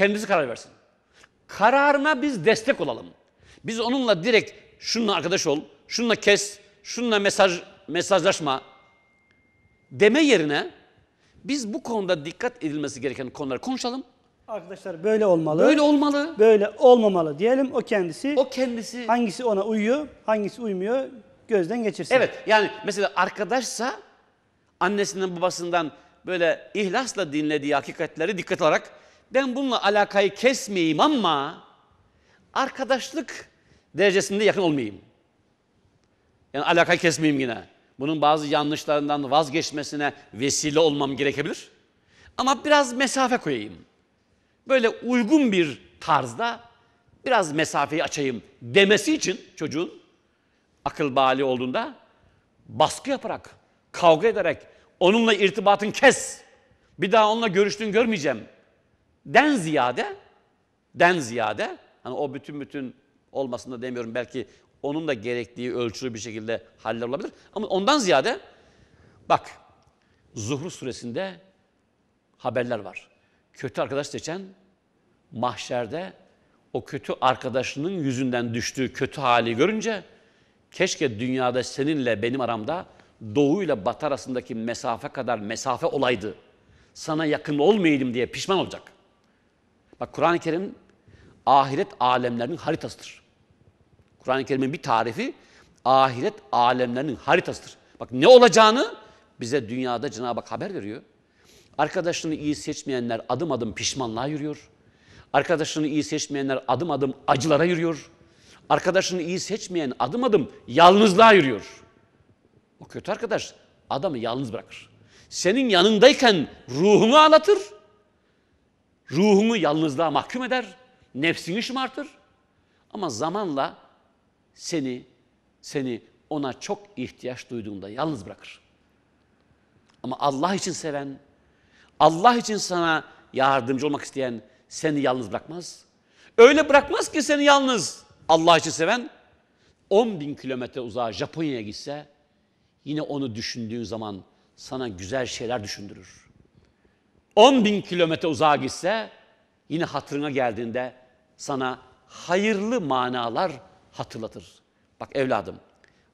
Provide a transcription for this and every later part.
Kendisi karar versin. Kararına biz destek olalım. Biz onunla direkt şununla arkadaş ol, şununla kes, şununla mesaj mesajlaşma deme yerine biz bu konuda dikkat edilmesi gereken konuları konuşalım. Arkadaşlar böyle olmalı. Böyle olmalı. Böyle olmamalı diyelim. O kendisi. O kendisi. Hangisi ona uyuyor, hangisi uymuyor gözden geçirsin. Evet yani mesela arkadaşsa annesinden babasından böyle ihlasla dinlediği hakikatleri dikkat alarak ben bununla alakayı kesmeyeyim ama arkadaşlık derecesinde yakın olmayayım. Yani alakayı kesmeyeyim yine. Bunun bazı yanlışlarından vazgeçmesine vesile olmam gerekebilir. Ama biraz mesafe koyayım. Böyle uygun bir tarzda biraz mesafeyi açayım demesi için çocuğun akıl bali olduğunda baskı yaparak, kavga ederek onunla irtibatın kes. Bir daha onunla görüştüğünü görmeyeceğim den ziyade den ziyade hani o bütün bütün olmasında demiyorum belki onun da gerektiği ölçülü bir şekilde haller olabilir. Ama ondan ziyade bak Zuhru suresinde haberler var. Kötü arkadaş seçen mahşerde o kötü arkadaşının yüzünden düştüğü kötü hali görünce keşke dünyada seninle benim aramda doğu ile batı arasındaki mesafe kadar mesafe olaydı. Sana yakın olmayayım diye pişman olacak.'' Bak Kur'an-ı Kerim ahiret alemlerinin haritasıdır. Kur'an-ı Kerim'in bir tarifi ahiret alemlerinin haritasıdır. Bak ne olacağını bize dünyada Cenab-ı Hak haber veriyor. Arkadaşını iyi seçmeyenler adım adım pişmanlığa yürüyor. Arkadaşını iyi seçmeyenler adım adım acılara yürüyor. Arkadaşını iyi seçmeyen adım adım yalnızlığa yürüyor. O kötü arkadaş adamı yalnız bırakır. Senin yanındayken ruhunu ağlatır ruhunu yalnızlığa mahkum eder, nefsini şımartır ama zamanla seni seni ona çok ihtiyaç duyduğunda yalnız bırakır. Ama Allah için seven, Allah için sana yardımcı olmak isteyen seni yalnız bırakmaz. Öyle bırakmaz ki seni yalnız Allah için seven 10 bin kilometre uzağa Japonya'ya gitse yine onu düşündüğün zaman sana güzel şeyler düşündürür. 10 bin kilometre uzağa gitse yine hatırına geldiğinde sana hayırlı manalar hatırlatır. Bak evladım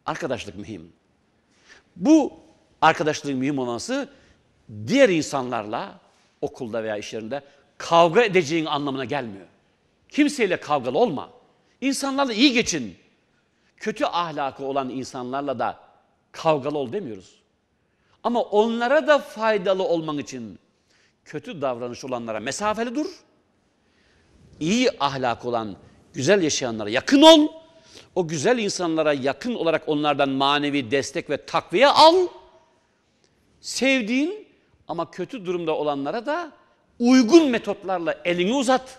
arkadaşlık mühim. Bu arkadaşlığın mühim olması diğer insanlarla okulda veya iş yerinde kavga edeceğin anlamına gelmiyor. Kimseyle kavgalı olma. İnsanlarla iyi geçin. Kötü ahlakı olan insanlarla da kavgalı ol demiyoruz. Ama onlara da faydalı olman için kötü davranış olanlara mesafeli dur. İyi ahlak olan, güzel yaşayanlara yakın ol. O güzel insanlara yakın olarak onlardan manevi destek ve takviye al. Sevdiğin ama kötü durumda olanlara da uygun metotlarla elini uzat.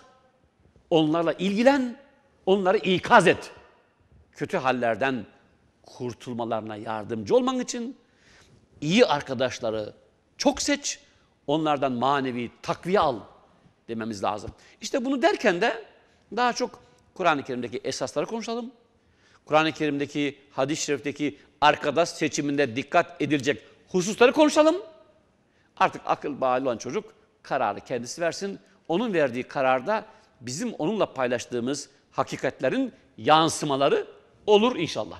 Onlarla ilgilen, onları ikaz et. Kötü hallerden kurtulmalarına yardımcı olman için iyi arkadaşları çok seç Onlardan manevi takviye al dememiz lazım. İşte bunu derken de daha çok Kur'an-ı Kerim'deki esasları konuşalım. Kur'an-ı Kerim'deki hadis-i şerifteki arkadaş seçiminde dikkat edilecek hususları konuşalım. Artık akıl bağlı olan çocuk kararı kendisi versin. Onun verdiği kararda bizim onunla paylaştığımız hakikatlerin yansımaları olur inşallah.